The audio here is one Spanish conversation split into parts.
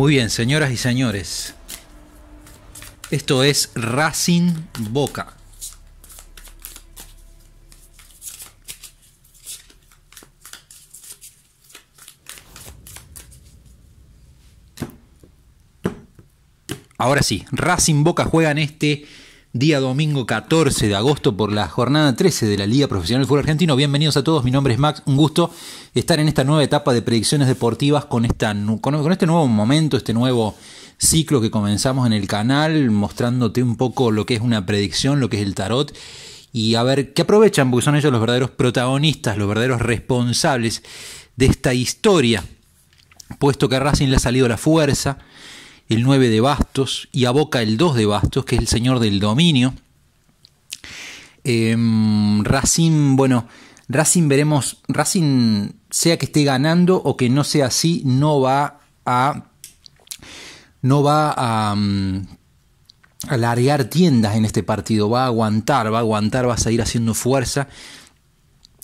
Muy bien, señoras y señores. Esto es Racing Boca. Ahora sí, Racing Boca juega en este día domingo 14 de agosto por la jornada 13 de la Liga Profesional del Fútbol Argentino. Bienvenidos a todos, mi nombre es Max, un gusto estar en esta nueva etapa de predicciones deportivas con, esta, con este nuevo momento, este nuevo ciclo que comenzamos en el canal, mostrándote un poco lo que es una predicción, lo que es el tarot y a ver qué aprovechan, porque son ellos los verdaderos protagonistas, los verdaderos responsables de esta historia, puesto que a Racing le ha salido la fuerza, el 9 de bastos y a Boca el 2 de bastos, que es el señor del dominio. Eh, Racing, bueno, Racing veremos, Racing sea que esté ganando o que no sea así, no va a no va a mm, tiendas en este partido, va a aguantar, va a aguantar, va a seguir haciendo fuerza.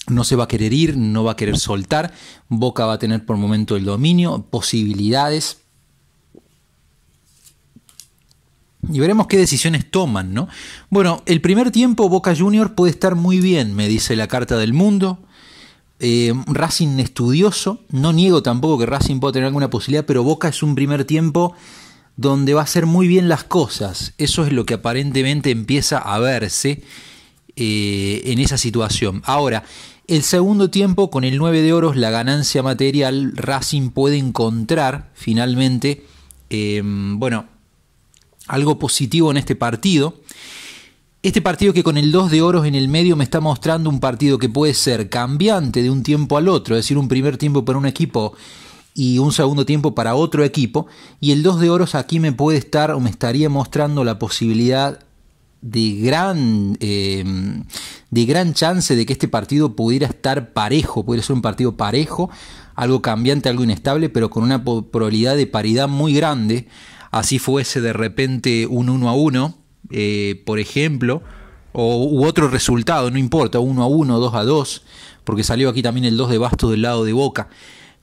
No se va a querer ir, no va a querer soltar. Boca va a tener por momento el dominio, posibilidades. Y veremos qué decisiones toman, ¿no? Bueno, el primer tiempo Boca Juniors puede estar muy bien, me dice la carta del mundo. Eh, Racing estudioso, no niego tampoco que Racing pueda tener alguna posibilidad, pero Boca es un primer tiempo donde va a hacer muy bien las cosas. Eso es lo que aparentemente empieza a verse eh, en esa situación. Ahora, el segundo tiempo, con el 9 de oros, la ganancia material, Racing puede encontrar finalmente, eh, bueno, algo positivo en este partido. Este partido que con el 2 de oros en el medio me está mostrando un partido que puede ser cambiante de un tiempo al otro, es decir, un primer tiempo para un equipo y un segundo tiempo para otro equipo. Y el 2 de oros aquí me puede estar o me estaría mostrando la posibilidad de gran, eh, de gran chance de que este partido pudiera estar parejo, pudiera ser un partido parejo, algo cambiante, algo inestable, pero con una probabilidad de paridad muy grande así fuese de repente un 1 a 1, eh, por ejemplo, o, otro resultado, no importa, 1 a 1, 2 a 2, porque salió aquí también el 2 de Basto del lado de Boca.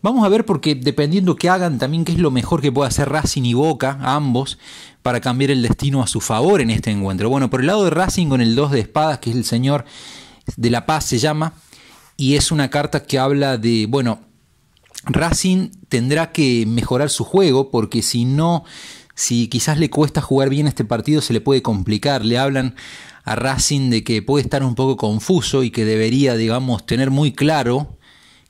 Vamos a ver porque dependiendo que hagan también qué es lo mejor que puede hacer Racing y Boca, ambos, para cambiar el destino a su favor en este encuentro. Bueno, por el lado de Racing con el 2 de espadas, que es el señor de la paz se llama, y es una carta que habla de, bueno, Racing tendrá que mejorar su juego porque si no si quizás le cuesta jugar bien este partido, se le puede complicar. Le hablan a Racing de que puede estar un poco confuso y que debería, digamos, tener muy claro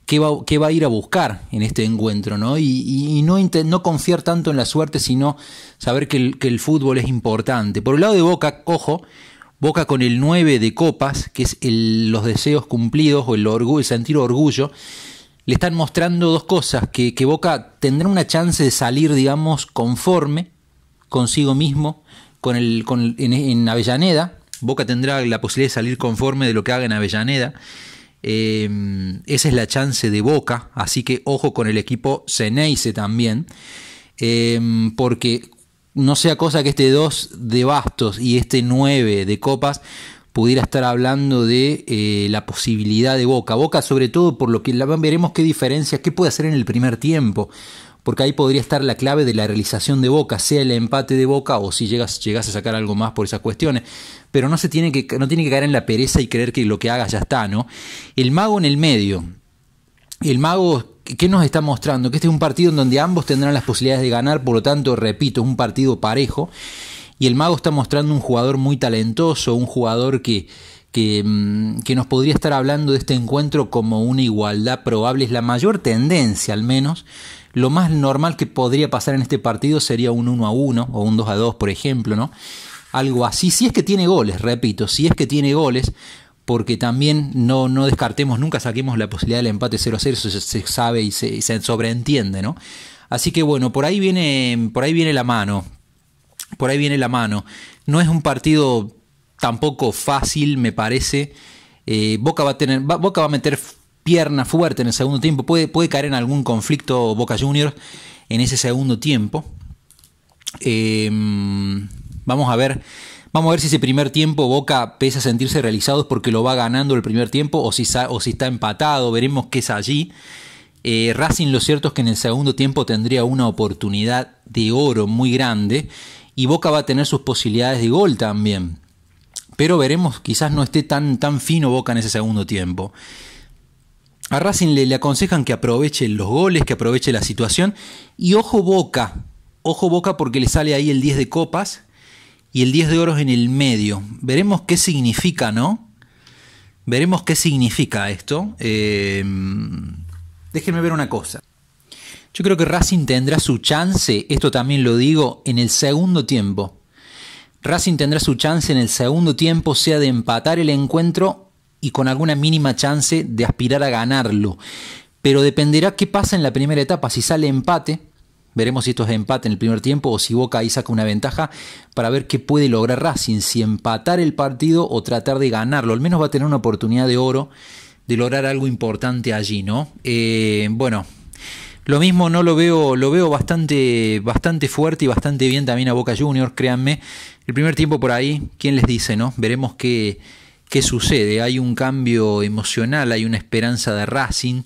qué va, va a ir a buscar en este encuentro, ¿no? Y, y, no, confiar tanto en la suerte, sino saber que el, fútbol es importante. Por el lado de Boca, ojo, Boca con el 9 de copas, que es los deseos cumplidos o el, orgullo, sentir orgullo, le están mostrando dos cosas, que, que Boca tendrá una chance de salir, digamos, conforme consigo mismo con el, en, Avellaneda. Boca tendrá la posibilidad de salir conforme de lo que haga en Avellaneda. Eh, esa es la chance de Boca, así que ojo con el equipo Ceneice también, eh, porque no sea cosa que este 2 de Bastos y este 9 de Copas pudiera estar hablando de eh, la posibilidad de Boca. Boca sobre todo por lo que la, veremos qué diferencias, qué puede hacer en el primer tiempo porque ahí podría estar la clave de la realización de Boca, sea el empate de Boca o si llegas, a sacar algo más por esas cuestiones. Pero no, se tiene que, no tiene que caer en la pereza y creer que lo que hagas ya está, ¿no? El mago en el medio. El mago, ¿qué nos está mostrando? Que este es un partido en donde ambos tendrán las posibilidades de ganar, por lo tanto, repito, es un partido parejo. Y el mago está mostrando un jugador muy talentoso, un jugador que, que, mm, que, nos podría estar hablando de este encuentro como una igualdad probable, es la mayor tendencia al menos lo más normal que podría pasar en este partido sería un 1 a 1 o un 2 a 2, por ejemplo, ¿no? Algo así, si es que tiene goles, repito, si es que tiene goles, porque también no, no descartemos, nunca saquemos la posibilidad del empate 0 a 0, eso se, sabe y se, sobreentiende, ¿no? Así que bueno, por ahí viene, por ahí viene la mano. Por ahí viene la mano. No es un partido tampoco fácil, me parece. Eh, Boca va a tener. Boca va a meter pierna fuerte en el segundo tiempo. Puede, puede caer en algún conflicto Boca Juniors en ese segundo tiempo. Em, vamos a ver. Vamos a ver si ese primer tiempo Boca pese a sentirse realizados porque lo va ganando el primer tiempo o si, o si está empatado, veremos qué es allí. Eh, Racing lo cierto es que en el segundo tiempo tendría una oportunidad de oro muy grande y Boca va a tener sus posibilidades de gol también. Pero veremos, quizás no esté tan, tan fino Boca en ese segundo tiempo. A Racing le, aconsejan que aproveche los goles, que aproveche la situación. Y ojo boca, ojo boca porque le sale ahí el 10 de copas y el 10 de oros en el medio. Veremos qué significa, ¿no? Veremos qué significa esto. Eh, déjenme ver una cosa. Yo creo que Racing tendrá su chance, esto también lo digo, en el segundo tiempo. Racing tendrá su chance en el segundo tiempo, sea de empatar el encuentro y con alguna mínima chance de aspirar a ganarlo. Pero dependerá qué pasa en la primera etapa. Si sale empate, veremos si esto es empate en el primer tiempo o si Boca ahí saca una ventaja para ver qué puede lograr Racing, si empatar el partido o tratar de ganarlo. Al menos va a tener una oportunidad de oro de lograr algo importante allí, ¿no? Eh, bueno, lo mismo no lo veo, lo veo bastante, bastante fuerte y bastante bien también a Boca Juniors, créanme. El primer tiempo por ahí, ¿quién les dice, no? Veremos qué ¿qué sucede? Hay un cambio emocional, hay una esperanza de Racing.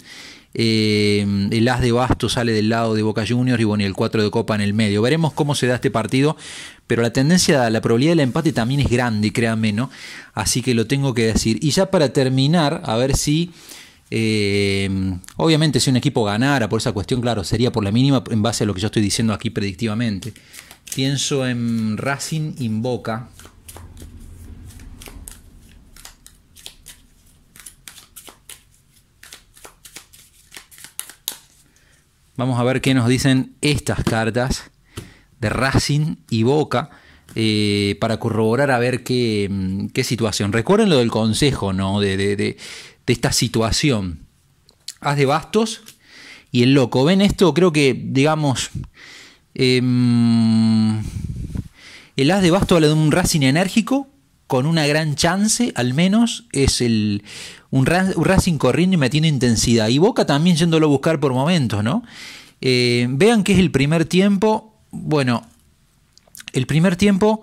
Eh, el as de Basto sale del lado de Boca Juniors y bueno, y el 4 de Copa en el medio. Veremos cómo se da este partido, pero la tendencia, la probabilidad del empate también es grande, créanme, ¿no? Así que lo tengo que decir. Y ya para terminar, a ver si. Eh, obviamente, si un equipo ganara por esa cuestión, claro, sería por la mínima en base a lo que yo estoy diciendo aquí predictivamente. Pienso en Racing Invoca Vamos a ver qué nos dicen estas cartas de Racing y Boca eh, para corroborar a ver mm, qué, situación. Recuerden lo del consejo, ¿no? De, esta situación. Haz de bastos y el loco. ¿Ven esto? Creo que, digamos. Em, el haz de bastos habla de un Racing enérgico, con una gran chance, al menos, es el un, Racing corriendo y metiendo intensidad. Y Boca también yéndolo a buscar por momentos, ¿no? Eh, vean que es el primer tiempo. Bueno, el primer tiempo,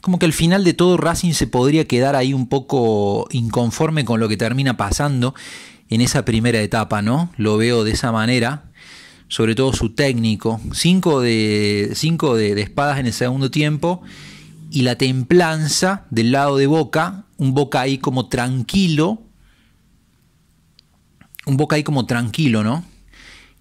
como que al final de todo Racing se podría quedar ahí un poco inconforme con lo que termina pasando en esa primera etapa, ¿no? Lo veo de esa manera. Sobre todo su técnico. Cinco de, cinco de, de espadas en el segundo tiempo y la templanza del lado de Boca, un Boca ahí como tranquilo, un Boca ahí como tranquilo, ¿no?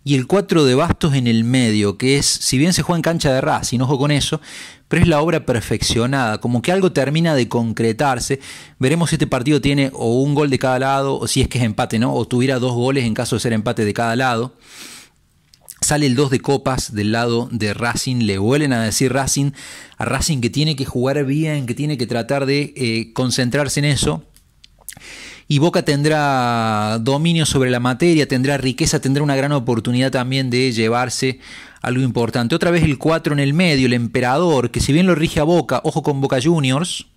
Y el 4 de bastos en el medio, que es, si bien se juega en cancha de no ojo con eso, pero es la obra perfeccionada, como que algo termina de concretarse. Veremos si este partido tiene o un gol de cada lado, o si es que es empate, ¿no? O tuviera dos goles en caso de ser empate de cada lado sale el 2 de copas del lado de Racing, le vuelven a decir Racing, a Racing que tiene que jugar bien, que tiene que tratar de eh, concentrarse en eso. Y Boca tendrá dominio sobre la materia, tendrá riqueza, tendrá una gran oportunidad también de llevarse algo importante. Otra vez el 4 en el medio, el emperador, que si bien lo rige a Boca, ojo con Boca Juniors,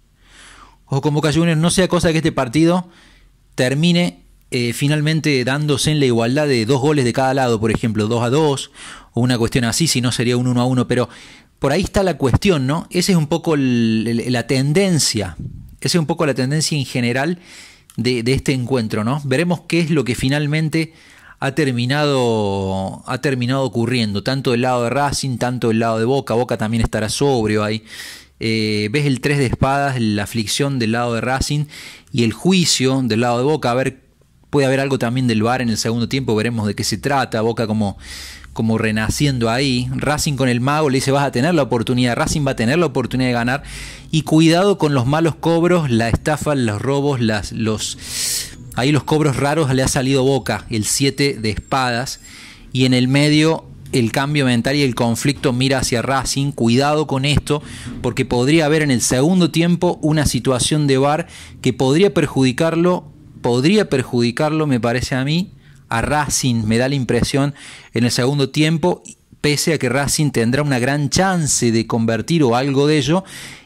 ojo con Boca Juniors, no sea cosa que este partido termine eh, finalmente dándose en la igualdad de dos goles de cada lado, por ejemplo, 2 a 2, o una cuestión así, si no sería un 1 a 1, pero por ahí está la cuestión, ¿no? Esa es un poco la tendencia, esa es un poco la tendencia en general de, este encuentro, ¿no? Veremos qué es lo que finalmente ha terminado, ha terminado ocurriendo, tanto del lado de Racing, tanto del lado de Boca, Boca también estará sobrio ahí. Eh, ves el 3 de espadas, la aflicción del lado de Racing y el juicio del lado de Boca, a ver Puede haber algo también del bar en el segundo tiempo, veremos de qué se trata. Boca como, como renaciendo ahí. Racing con el mago le dice vas a tener la oportunidad, Racing va a tener la oportunidad de ganar. Y cuidado con los malos cobros, la estafa, los robos, las, los... Ahí los cobros raros le ha salido Boca, el 7 de espadas. Y en el medio el cambio mental y el conflicto mira hacia Racing. Cuidado con esto, porque podría haber en el segundo tiempo una situación de VAR que podría perjudicarlo podría perjudicarlo, me parece a mí, a Racing, me da la impresión, en el segundo tiempo, pese a que Racing tendrá una gran chance de convertir o algo de ello,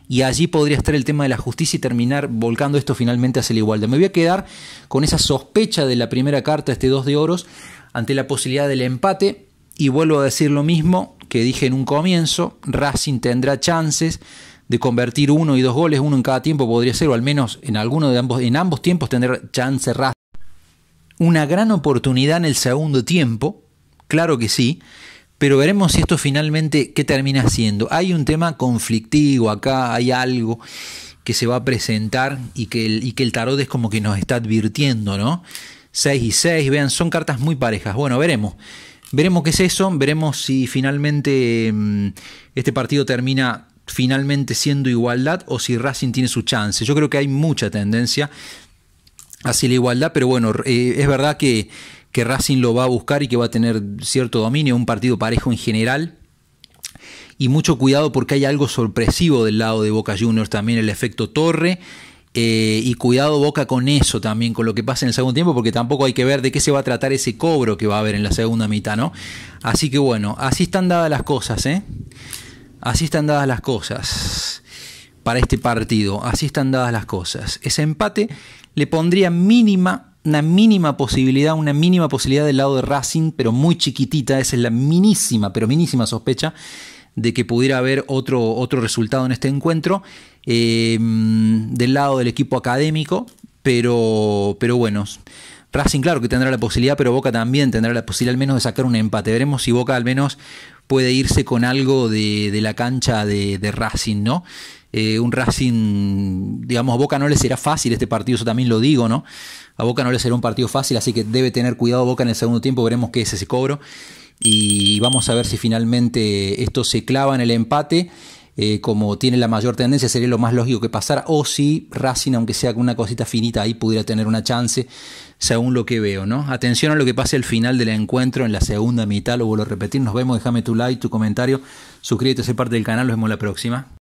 y allí podría estar el tema de la justicia y terminar volcando esto finalmente hacia el igualdad. Me voy a quedar con esa sospecha de la primera carta, este 2 de oros, ante la posibilidad del empate, y vuelvo a decir lo mismo que dije en un comienzo, Racing tendrá chances de convertir uno y dos goles, uno en cada tiempo podría ser, o al menos en alguno de ambos, en ambos tiempos tener chance ras. Una gran oportunidad en el segundo tiempo, claro que sí, pero veremos si esto finalmente qué termina siendo. Hay un tema conflictivo acá, hay algo que se va a presentar y que el, y que el tarot es como que nos está advirtiendo, ¿no? 6 y 6, vean, son cartas muy parejas. Bueno, veremos. Veremos qué es eso, veremos si finalmente mm, este partido termina finalmente siendo igualdad o si Racing tiene su chance. Yo creo que hay mucha tendencia hacia la igualdad, pero bueno, eh, es verdad que, Racing lo va a buscar y que va a tener cierto dominio, un partido parejo en general, y mucho cuidado porque hay algo sorpresivo del lado de Boca Juniors también, el efecto torre. Eh, y cuidado Boca con eso también, con lo que pasa en el segundo tiempo, porque tampoco hay que ver de qué se va a tratar ese cobro que va a haber en la segunda mitad, ¿no? Así que bueno, así están dadas las cosas, ¿eh? Así están dadas las cosas para este partido. Así están dadas las cosas. Ese empate le pondría mínima, una mínima posibilidad, una mínima posibilidad del lado de Racing, pero muy chiquitita. Esa es la minísima, pero minísima sospecha de que pudiera haber otro, otro resultado en este encuentro eh, del lado del equipo académico. Pero, pero bueno, Racing, claro que tendrá la posibilidad, pero Boca también tendrá la posibilidad al menos de sacar un empate. Veremos si Boca al menos puede irse con algo de, de la cancha de, Racing, ¿no? Eh, un Racing, digamos, a Boca no le será fácil este partido, eso también lo digo, ¿no? A Boca no le será un partido fácil, así que debe tener cuidado Boca en el segundo tiempo, veremos qué es ese cobro. Y vamos a ver si finalmente esto se clava en el empate. Eh, como tiene la mayor tendencia, sería lo más lógico que pasara. O si Racing, aunque sea con una cosita finita ahí, pudiera tener una chance según lo que veo, ¿no? Atención a lo que pase al final del encuentro, en la segunda mitad, lo vuelvo a repetir, nos vemos, déjame tu like, tu comentario, suscríbete, a ser parte del canal, nos vemos la próxima.